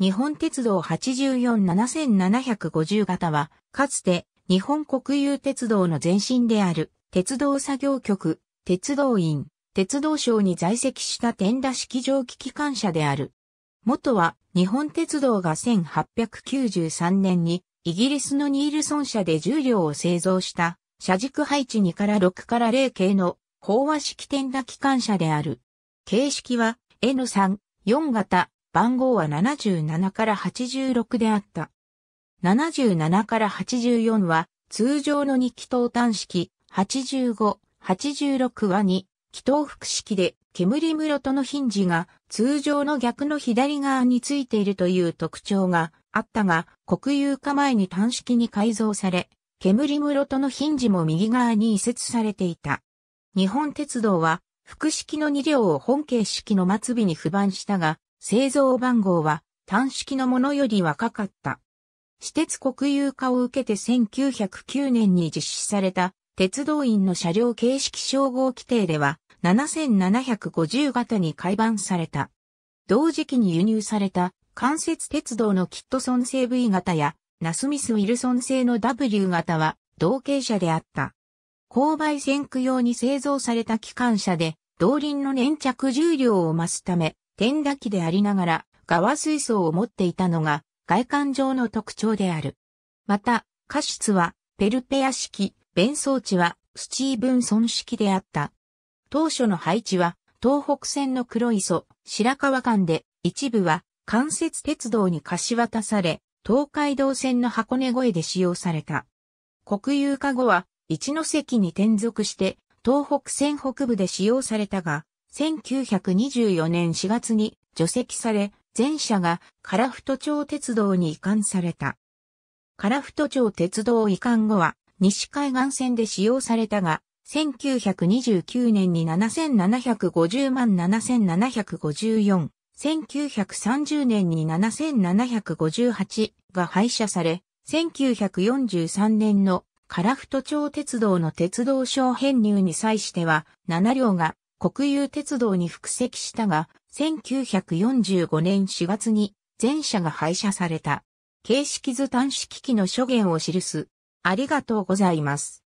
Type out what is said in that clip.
日本鉄道847750型は、かつて日本国有鉄道の前身である鉄道作業局、鉄道院、鉄道省に在籍した天田式蒸気機関車である。元は日本鉄道が1893年にイギリスのニールソン社で重量を製造した車軸配置2から6から0系の飽和式天田機関車である。形式は N3、4型、番号は77から86であった。77から84は通常の2気筒端式、85、86は2気筒複式で煙室とのヒンジが通常の逆の左側についているという特徴があったが、国有化前に端式に改造され、煙室とのヒンジも右側に移設されていた。日本鉄道は、複式の2両を本形式の末尾に不番したが、製造番号は単式のものより若かった。私鉄国有化を受けて1909年に実施された鉄道員の車両形式称号規定では7750型に改版された。同時期に輸入された関節鉄道のキットソン製 V 型やナスミス・ウィルソン製の W 型は同型車であった。勾配線区用に製造された機関車で、動輪の粘着重量を増すため、点打機でありながら、側水槽を持っていたのが、外観上の特徴である。また、過失は、ペルペア式、弁装置は、スチーブンソン式であった。当初の配置は、東北線の黒磯、白川間で、一部は、関節鉄道に貸し渡され、東海道線の箱根越えで使用された。国有化後は、一ノ関に転属して、東北線北部で使用されたが、1924年4月に除籍され、全社が樺太町鉄道に移管された。樺太町鉄道移管後は西海岸線で使用されたが、1929年に7750万7754、1930年に7758が廃車され、1943年の樺太町鉄道の鉄道省編入に際しては7両が国有鉄道に復籍したが、1945年4月に全車が廃車された。形式図端子機器の諸言を記す。ありがとうございます。